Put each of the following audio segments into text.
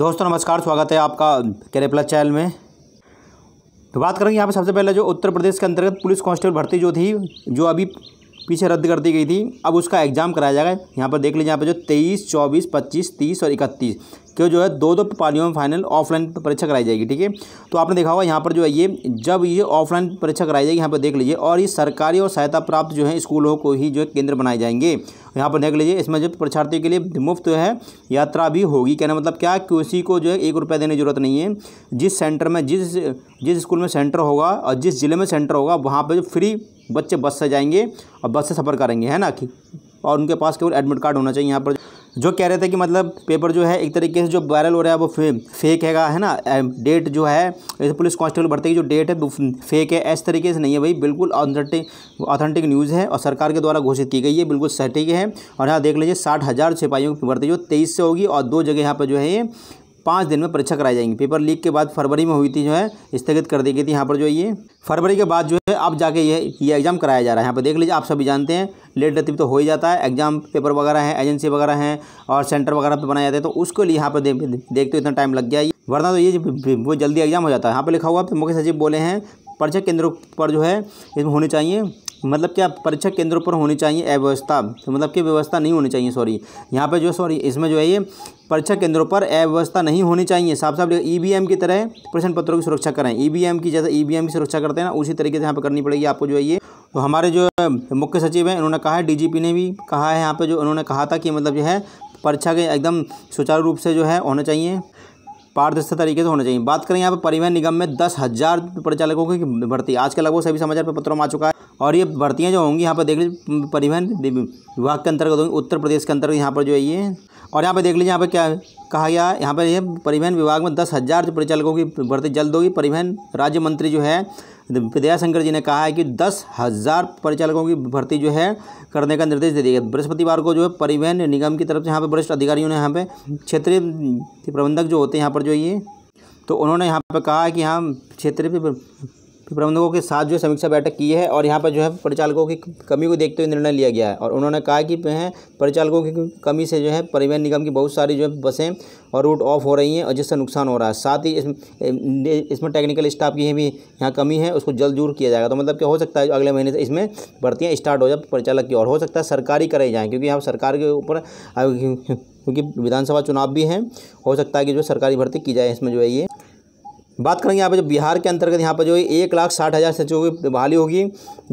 दोस्तों नमस्कार स्वागत है आपका कैरे प्लस चैनल में तो बात करेंगे यहाँ पे सबसे पहले जो उत्तर प्रदेश के अंतर्गत पुलिस कांस्टेबल भर्ती जो थी जो अभी पीछे रद्द कर दी गई थी अब उसका एग्ज़ाम कराया जाएगा यहाँ पर देख लीजिए यहाँ पर जो तेईस चौबीस पच्चीस तीस और इकतीस कि जो है दो दो पालियों में फाइनल ऑफलाइन परीक्षा कराई जाएगी ठीक है तो आपने देखा होगा यहाँ पर जो है ये जब ये ऑफलाइन परीक्षा कराई जाएगी यहाँ पर देख लीजिए और ये सरकारी और सहायता प्राप्त जो है स्कूलों को ही जो है केंद्र बनाए जाएंगे यहाँ पर देख लीजिए इसमें जो परीक्षार्थियों के लिए मुफ्त है यात्रा भी होगी कहना मतलब क्या किसी को जो है एक रुपये देने की जरूरत नहीं है जिस सेंटर में जिस जिस स्कूल में सेंटर होगा और जिस ज़िले में सेंटर होगा वहाँ पर जो फ्री बच्चे बस से जाएंगे और बस से सफ़र करेंगे है ना कि और उनके पास केवल एडमिट कार्ड होना चाहिए यहाँ पर जो कह रहे थे कि मतलब पेपर जो है एक तरीके से जो वायरल हो रहा है वो फे, फेक हैगा है ना डेट जो है जैसे पुलिस कांस्टेबल भर्ती की जो डेट है फेक है ऐसे तरीके से नहीं है भाई बिल्कुल ऑथेंटिक ऑथेंटिक न्यूज़ है और सरकार के द्वारा घोषित की गई है बिल्कुल सटीक है और यहाँ देख लीजिए साठ हज़ार सिपाहियों की भर्ती जो तेईस से होगी और दो जगह यहाँ पर जो है ये पाँच दिन में परीक्षा कराई जाएंगी पेपर लीक के बाद फरवरी में हुई थी जो है स्थगित कर दी गई थी यहाँ पर जो ये फरवरी के बाद जो है अब जाके ये ये एग्ज़ाम कराया जा रहा है यहाँ पर देख लीजिए आप सभी जानते हैं लेट रहती तो हो ही जाता है एग्जाम पेपर वगैरह हैं एजेंसी वगैरह हैं और सेंटर वगैरह पे बनाए जाते हैं तो उसके लिए यहाँ पर दे, देखते इतना टाइम लग गया वरना तो ये वो जल्दी एग्जाम हो जाता है यहाँ पर लिखा हुआ तो मुख्य सचिव बोले हैं परीक्षा केंद्रों पर जो है इसमें होनी चाहिए मतलब क्या परीक्षा केंद्रों पर होनी चाहिए अव्यवस्था तो मतलब कि व्यवस्था नहीं होनी चाहिए सॉरी यहाँ पे जो सॉरी इसमें जो है ये परीक्षा केंद्रों पर अव्यवस्था नहीं होनी चाहिए साफ साफ ईवीएम e की तरह प्रश्न पत्रों की सुरक्षा करें ई e की जैसे ई e की सुरक्षा करते हैं ना उसी तरीके से यहाँ पर करनी पड़ेगी आपको जो है ये तो हमारे जो मुख्य सचिव हैं उन्होंने कहा है डीजीपी ने भी कहा है यहाँ पे जो उन्होंने कहा था कि मतलब जो है परीक्षा के एकदम सुचारू रूप से जो है होने चाहिए पारदर्शी तरीके से होना चाहिए बात करें यहाँ पर परिवहन निगम में दस हज़ार परिचालकों की भर्ती आज कल लगभग सभी समाचार पत्रों में आ चुका है और ये भर्तियाँ जो होंगी यहाँ पर देख लीजिए परिवहन विभाग के अंतर्गत होंगी उत्तर प्रदेश के अंतर्गत यहाँ पर जो है ये और यहाँ पर देख लीजिए यहाँ पर क्या कहा गया यहाँ पर ये परिवहन विभाग में दस हज़ार परिचालकों की भर्ती जल्द होगी परिवहन राज्य मंत्री जो है तो विद्याशंकर जी ने कहा है कि दस हज़ार परिचालकों की भर्ती जो है करने का निर्देश दे दिया गया बृहस्पतिवार को जो है परिवहन निगम की तरफ से यहाँ पर वरिष्ठ अधिकारियों ने यहाँ पे क्षेत्रीय प्रबंधक जो होते हैं यहाँ पर जो ये तो उन्होंने यहाँ पर कहा है कि यहाँ क्षेत्रीय प्रबंधकों के साथ जो समीक्षा बैठक की है और यहाँ पर जो है परिचालकों की कमी को देखते हुए निर्णय लिया गया है और उन्होंने कहा कि परिचालकों की कमी से जो है परिवहन निगम की बहुत सारी जो है बसें और रूट ऑफ हो रही हैं और जिससे नुकसान हो रहा है साथ ही इसमें इसमें टेक्निकल स्टाफ की भी यहाँ कमी है उसको जल्द दूर किया जाएगा तो मतलब क्या हो सकता है अगले महीने से इसमें भर्तियाँ स्टार्ट हो जाए परिचालक की और हो सकता है सरकारी कराई जाएँ क्योंकि यहाँ सरकार के ऊपर क्योंकि विधानसभा चुनाव भी हैं हो सकता है कि जो सरकारी भर्ती की जाए इसमें जो है ये बात करेंगे यहाँ पर जो बिहार के अंतर्गत यहाँ पर जो एक लाख साठ हज़ार सचिवों की बहाली होगी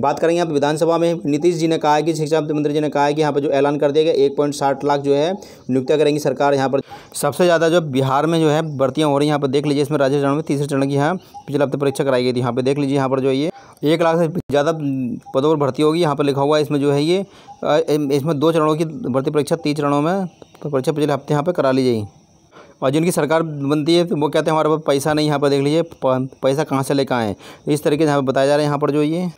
बात करेंगे यहाँ पर विधानसभा में नीतीश जी ने कहा है कि शिक्षा मंत्री जी ने कहा है कि यहाँ पर जो ऐलान कर दिया गया एक पॉइंट साठ लाख जो है नियुक्तियाँ करेंगी सरकार यहाँ पर सबसे ज़्यादा जो बिहार में जो है भर्तियाँ हो रही यहाँ पर देख लीजिए इसमें राज्य चरण में तीसरे चरण की यहाँ पिछले हफ्ते परीक्षा कराई गई थी यहाँ पर देख लीजिए यहाँ पर जो ये एक लाख से ज़्यादा पदों पर भर्ती होगी यहाँ पर लिखा हुआ है इसमें जो है ये इसमें दो चरणों की भर्ती परीक्षा तीन चरणों में परीक्षा पिछले हफ्ते यहाँ पर करा ली जाएगी और जिनकी सरकार बनती है तो वो कहते हैं हमारे पास पैसा नहीं यहाँ पर देख लीजिए पैसा कहाँ से लेकर आएँ इस तरीके से यहाँ पर बताया जा रहा है यहाँ पर जो ये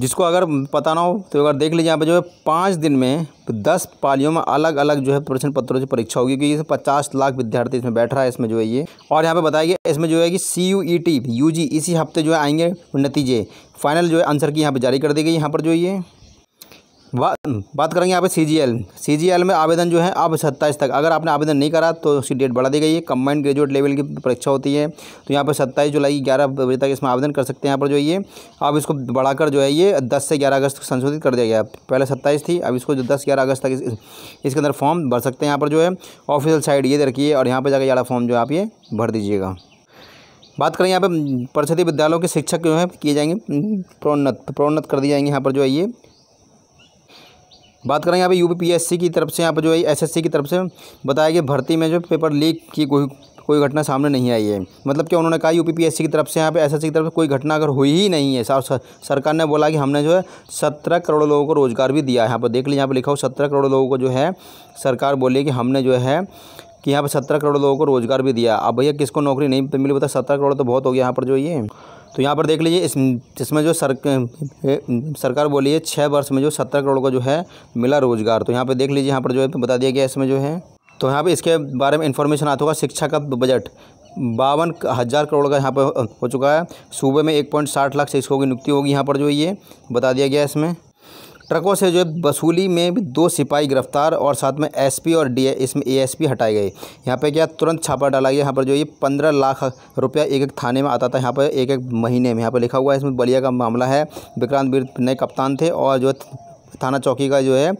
जिसको अगर पता ना हो तो अगर देख लीजिए यहाँ पर जो है पाँच दिन में दस पालियों में अलग अलग जो है प्रश्न पत्रों की परीक्षा होगी क्योंकि पचास लाख विद्यार्थी इसमें बैठ रहा है इसमें जो है ये और यहाँ पे बताया गया इसमें जो है कि C U E T U G इसी हफ्ते जो है आएंगे नतीजे फाइनल जो है आंसर की यहाँ पर जारी कर दी गई यहाँ पर जो ये बा, बात करेंगे यहाँ पे सी G L C G L में आवेदन जो है अब सत्ताईस तक अगर आपने आवेदन नहीं करा तो उसकी डेट बढ़ा दी गई है कम्बाइंड ग्रेजुएट लेवल की परीक्षा होती है तो यहाँ पर सत्ताईस जुलाई ग्यारह बजे तक इसमें आवेदन कर सकते हैं यहाँ पर जो ये अब इसको बढ़ाकर जो है ये दस से ग्यारह अगस्त संशोधित कर दिया गया पहले सत्ताईस थी अब इसको जो दस ग्यारह अगस्त तक इसके अंदर फॉर्म भर सकते हैं यहाँ पर जो है ऑफिशियल साइट ये दे और यहाँ पर जाकर ग्यारह फॉर्म जो आप ये भर दीजिएगा बात करें यहाँ पर परिषदीय विद्यालयों के शिक्षक जो है किए जाएंगे प्रोन्नत प्रोन्नत कर दिए जाएंगे यहाँ पर जो है ये बात करें यहाँ पे यूपीपीएससी की तरफ से यहाँ पर जो है एसएससी की तरफ से बताया कि भर्ती में जो पेपर लीक की कोई कोई घटना सामने नहीं आई है मतलब क्या उन्होंने कहा यूपीपीएससी की तरफ से यहाँ पे एसएससी की तरफ से कोई घटना अगर हुई ही नहीं है सरकार ने बोला कि हमने जो है सत्रह करोड़ लोगों को रोज़गार भी दिया है यहाँ पर देख लीजिए यहाँ पर लिखा हो सत्रह करोड़ लोगों को जो है सरकार बोली कि हमने जो है कि यहाँ पर सत्रह करोड़ लोगों को रोज़गार भी दिया अब भैया किसको नौकरी नहीं मिली बता सत्रह करोड़ तो बहुत हो गया यहाँ पर जो ये तो यहाँ पर देख लीजिए इस जिसमें जो सर सरकार बोली है छः वर्ष में जो सत्तर करोड़ का जो है मिला रोज़गार तो यहाँ पर देख लीजिए यहाँ पर जो है तो बता दिया गया इसमें जो है तो यहाँ पे इसके बारे में इन्फॉर्मेशन आता होगा शिक्षा का बजट बावन हज़ार करोड़ का यहाँ पर हो चुका है सूबे में एक पॉइंट साठ लाख शिक्षकों की नियुक्ति होगी यहाँ पर जो ये बता दिया गया है इसमें ट्रकों से जो है वसूली में भी दो सिपाही गिरफ्तार और साथ में एसपी और डी इसमें एएसपी हटाए गए यहाँ पे क्या तुरंत छापा डाला गया यहाँ पर जो ये पंद्रह लाख रुपया एक एक थाने में आता था यहाँ पर एक एक महीने में यहाँ पर लिखा हुआ है इसमें बलिया का मामला है विक्रांत वीर नए कप्तान थे और जो थाना चौकी का जो है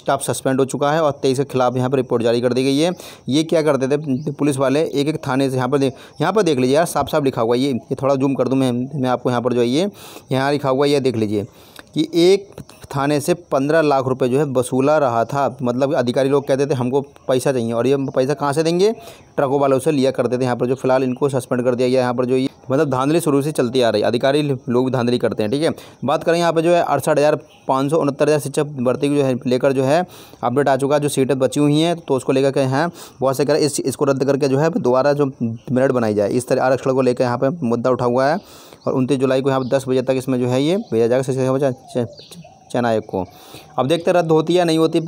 स्टाफ सस्पेंड हो चुका है और तेईस के खिलाफ यहाँ पर रिपोर्ट जारी कर दी गई है ये क्या करते थे पुलिस वाले एक एक थाने से यहाँ पर यहाँ पर देख लीजिए यार साफ साफ लिखा हुआ ये ये थोड़ा जूम कर दूँ मैं मैं आपको यहाँ पर जो है ये यहाँ लिखा हुआ ये देख लीजिए कि एक थाने से पंद्रह लाख रुपए जो है वसूला रहा था मतलब अधिकारी लोग कहते थे हमको पैसा चाहिए और ये पैसा कहाँ से देंगे ट्रकों वालों से लिया करते थे यहाँ पर जो फिलहाल इनको सस्पेंड कर दिया गया यहाँ पर जो ये मतलब धांधली शुरू से चलती आ रही है अधिकारी लोग भी धांधली करते हैं ठीक है बात करें यहाँ पर जो है अड़सठ हज़ार पाँच सौ उनहत्तर हज़ार शिक्षक भर्ती जो है लेकर जो है अपडेट आ चुका है जो सीटें बची हुई हैं तो उसको लेकर के यहाँ बहुत से कर इस इसको रद्द करके जो है दोबारा जो मेरिट बनाई जाए इस तरह आरक्षण को लेकर यहाँ पर मुद्दा उठा हुआ है और उनतीस जुलाई को यहाँ पर दस बजे तक इसमें जो है ये भेजा जाएगा चयन आयोग को अब देखते रद्द होती है नहीं होती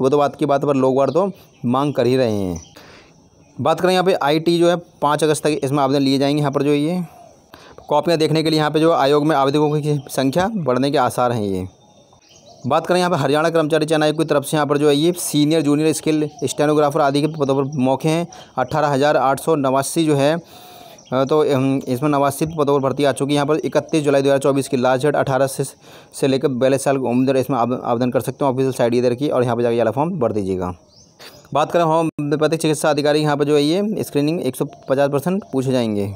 वो तो बात की बात पर लोग बार तो मांग कर ही रहे हैं बात करें यहाँ पे आईटी जो है पाँच अगस्त तक इसमें आवेदन लिए जाएंगे यहाँ पर जो ये कॉपियाँ देखने के लिए यहाँ पे जो आयोग में आवेदकों की संख्या बढ़ने के आसार हैं ये बात करें यहाँ पर हरियाणा कर्मचारी चयन आयोग की तरफ से यहाँ पर जो है ये सीनियर जूनियर स्किल स्टेनोग्राफर आदि के पदों पर मौके हैं अट्ठारह हज़ार आठ सौ नवासी जो है तो इसमें नवासी पदों पर भर्ती आ चुकी है यहाँ पर इकतीस जुलाई दो हज़ार चौबीस की लास्ट डेट अठारह से से लेकर बयालीस साल उम्र इसमें आवेदन कर सकते हैं ऑफिसल साइड इधर की और यहाँ पर जाकर यहाँ फॉर्म भर दीजिएगा बात करें होम्योपैथिक चिकित्सा अधिकारी यहाँ पर जो है ये स्क्रीनिंग एक सौ पचास परसेंट पूछे जाएंगे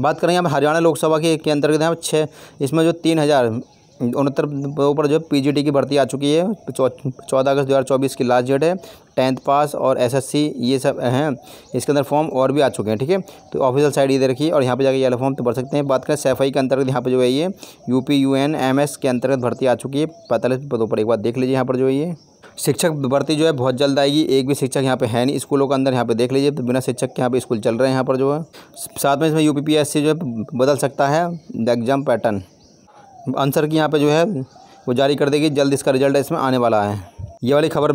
बात करें यहाँ पर हरियाणा लोकसभा के, अंतर्गत यहाँ छः इसमें जो तीन हज़ार उनहत्तर ऊपर जो पीजीटी की भर्ती आ चुकी है चौदह अगस्त दो हज़ार चौबीस की लास्ट डेट है टेंथ पास और एसएससी ये सब हैं इसके अंदर फॉर्म और भी आ चुके हैं ठीक है तो ऑफिशियल साइड ये दे रखी और यहाँ पे जाकर ये फॉर्म तो भर सकते हैं बात करें सैफाई के अंतर्गत यहाँ पर जो है ये U P U N M S के अंतर्गत भर्ती आ चुकी है पैंतालीस पदों पर एक बार देख लीजिए यहाँ पर जो है ये शिक्षक भर्ती जो है बहुत जल्द आएगी एक भी शिक्षक यहाँ पे है नहीं स्कूलों के अंदर यहाँ पे देख लीजिए तो बिना शिक्षक के यहाँ पे स्कूल चल रहे हैं यहाँ पर जो है साथ में इसमें यूपीपीएससी जो है बदल सकता है द एग्जाम पैटर्न आंसर की यहाँ पे जो है वो जारी कर देगी जल्द इसका रिजल्ट इसमें आने वाला है ये वाली खबर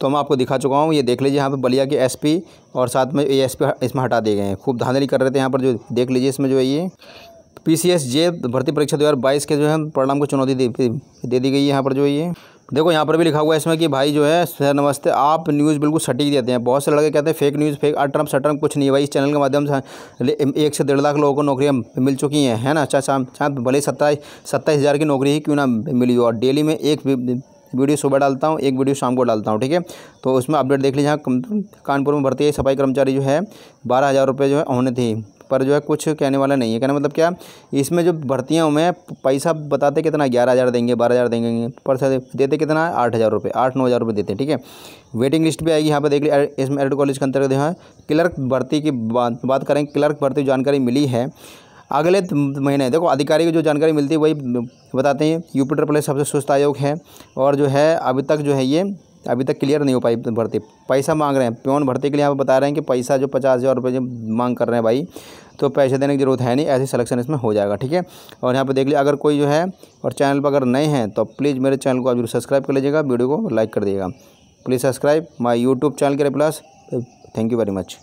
तो मैं आपको दिखा चुका हूँ ये देख लीजिए यहाँ पे बलिया के एसपी और साथ में ए इसमें हटा दिए गए हैं खूब धांधली कर रहे थे यहाँ पर जो देख लीजिए इसमें जो है ये पी सी एस भर्ती परीक्षा दो के जो है परिणाम को चुनौती दे, दी गई है यहाँ पर जो है ये देखो यहाँ पर भी लिखा हुआ है इसमें कि भाई जो है सर नमस्ते आप न्यूज़ बिल्कुल सटीक देते हैं बहुत से लड़के कहते हैं फेक न्यूज़ फेक अटरम सटरम कुछ नहीं भाई इस चैनल के माध्यम से एक से डेढ़ लाख लोगों को नौकरियाँ मिल चुकी हैं है ना चाहे चाहे भले सत्ताईस सत्ताईस हज़ार की नौकरी ही क्यों ना मिली हो और डेली में एक वीडियो सुबह डालता हूँ एक वीडियो शाम को डालता हूँ ठीक है तो उसमें अपडेट देख लीजिए कानपुर में भर्ती है सफाई कर्मचारी जो है बारह हज़ार रुपये जो है होने थी पर जो है कुछ कहने वाला नहीं है कहना मतलब क्या इसमें जो भर्तियाँ हुए हैं पैसा बताते कितना ग्यारह हज़ार देंगे बारह हज़ार देंगे पर देते कितना आठ हज़ार रुपये आठ नौ हज़ार रुपये देते हैं ठीक है वेटिंग लिस्ट भी आएगी यहाँ पर देख ली इसमें एड कॉलेज के अंतर्गत यहाँ क्लर्क भर्ती की बात बात करें क्लर्क भर्ती जानकारी मिली है अगले महीने देखो अधिकारी की जो जानकारी मिलती है वही बताते हैं यूपी ट्रिपल सबसे सुस्त आयोग है और जो है अभी तक जो है ये अभी तक क्लियर नहीं हो पाई भर्ती पैसा मांग रहे हैं प्यौन भर्ती के लिए यहाँ पर बता रहे हैं कि पैसा जो पचास हज़ार रुपये मांग कर रहे हैं भाई तो पैसे देने की ज़रूरत है नहीं ऐसे सिलेक्शन इसमें हो जाएगा ठीक है और यहाँ पर देख लीजिए अगर कोई जो है और चैनल पर अगर नए हैं तो प्लीज़ मेरे चैनल को आप जरूर सब्सक्राइब कर लीजिएगा वीडियो को लाइक कर दिएगा please subscribe my YouTube channel के plus thank you very much